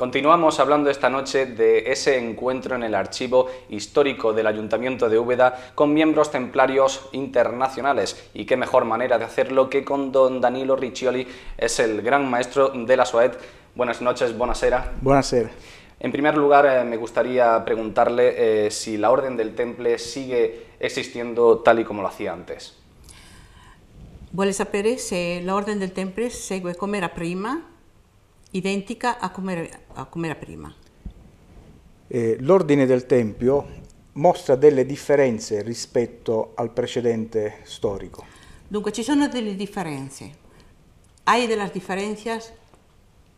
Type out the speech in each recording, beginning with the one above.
Continuamos hablando esta noche de ese encuentro en el archivo histórico del Ayuntamiento de Úbeda con miembros templarios internacionales y qué mejor manera de hacerlo que con don Danilo Riccioli, es el gran maestro de la SOED. Buenas noches, Buenas Buenasera. En primer lugar, eh, me gustaría preguntarle eh, si la Orden del Temple sigue existiendo tal y como lo hacía antes. Vuole sapere se eh, la Orden del Temple sigue como era prima identica a come, a come era prima. Eh, l'ordine del Tempio mostra delle differenze rispetto al precedente storico. Dunque, ci sono delle differenze. Hay de las diferencias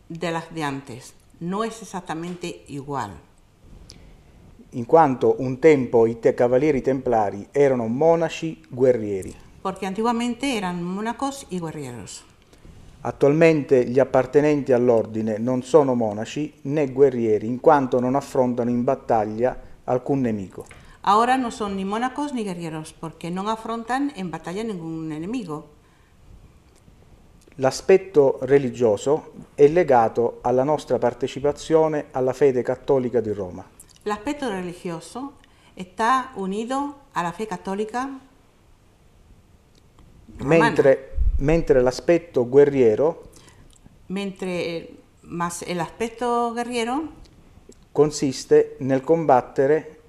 de las de antes. No es exactamente igual. In quanto un tempo i te cavalieri templari erano monaci guerrieri. Perché antiguamente erano monacos e guerrieros. Attualmente gli appartenenti all'ordine non sono monaci né guerrieri, in quanto non affrontano in battaglia alcun nemico. Ahora no son ni monacos ni guerreros, porque no afrontan en batalla ningún enemigo. L'aspetto religioso è legato alla nostra partecipazione alla fede cattolica di Roma. L'aspetto religioso está unido a la fe romana. Mentre Mientras el aspecto guerriero consiste nel combattere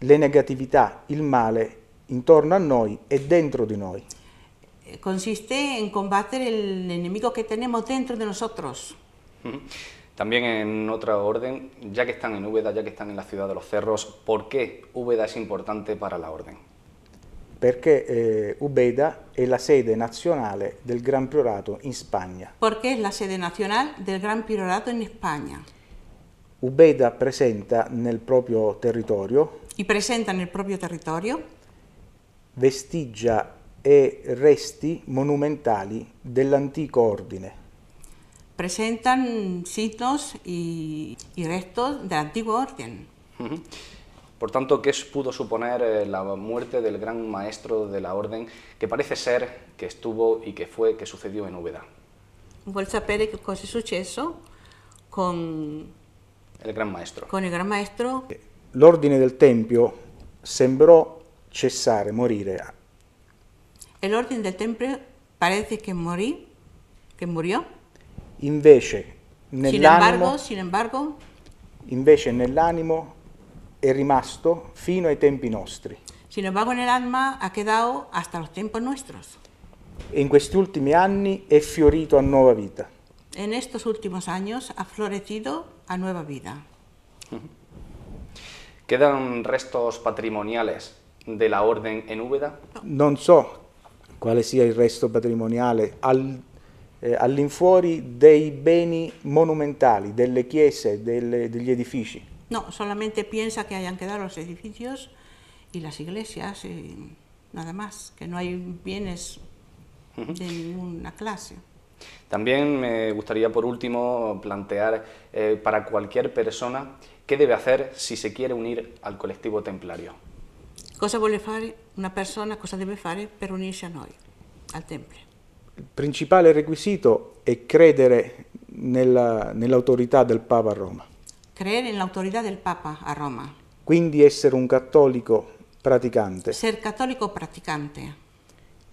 las negatividades, el male intorno a noi e dentro de noi. Consiste en combatir el enemigo que tenemos dentro de nosotros. También en otra orden, ya que están en Úbeda, ya que están en la ciudad de los cerros, ¿por qué Úbeda es importante para la orden? perché eh, Ubeda è la sede nazionale del Gran Priorato in Spagna. Perché è la sede nazionale del Gran Priorato in Spagna? Ubeda presenta nel proprio territorio. E presenta nel proprio territorio? Vestigia e resti monumentali dell'antico ordine. Presentan signos e y restos dell'antico ordine. Mm -hmm. Por tanto, ¿qué pudo suponer eh, la muerte del gran maestro de la orden que parece ser que estuvo y que fue, que sucedió en Úbeda? Vuol saber che cosa è con el gran maestro. Con el gran maestro. L'ordine del Tempio sembró cessare, morir. El orden del templo parece que morì, que murió. Invece Sin embargo, sin embargo... Invece nell'animo è rimasto fino ai tempi nostri. Sin embargo, en alma ha quedado hasta los tiempos nuestros. In questi ultimi anni è fiorito a nuova vita. En estos últimos años ha florecido a nueva vida. ¿Quedan restos patrimoniales de la orden en Úbeda? Non so quale sia il resto patrimoniale al, eh, all'infuori dei beni monumentali, delle chiese, delle, degli edifici. No, solamente piensa que hayan quedado los edificios y las iglesias y nada más, que no hay bienes de ninguna clase. También me gustaría, por último, plantear eh, para cualquier persona qué debe hacer si se quiere unir al colectivo templario. Cosa vuole hacer una persona, cosa debe fare per unirsi a noi, al temple El principal requisito creer credere la autoridad del Papa Roma. Creer en la autoridad del Papa a Roma. Quindi essere un cattolico praticante. Ser cattolico praticante.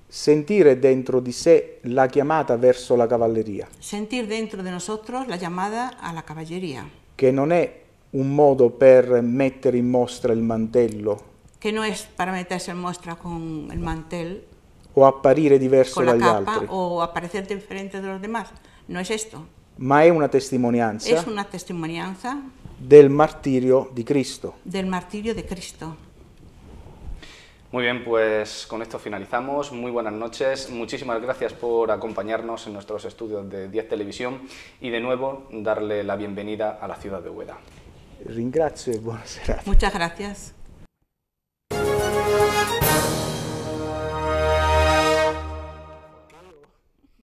Sentire dentro di sé la chiamata verso la cavalleria. Sentir dentro de nosotros la chiamata alla cavalleria. Che non è un modo per mettere in mostra il mantello. Che non è per mettersi in mostra con il mantello. O apparire diverso dagli altri. O apparire differente dagli altri. Non è questo. una testimonianza, es una testimonianza del martirio de Cristo. Del martirio de Cristo. Muy bien, pues con esto finalizamos. Muy buenas noches. Muchísimas gracias por acompañarnos en nuestros estudios de 10 Televisión y de nuevo darle la bienvenida a la ciudad de Hueda. Ringrazio e Muchas gracias.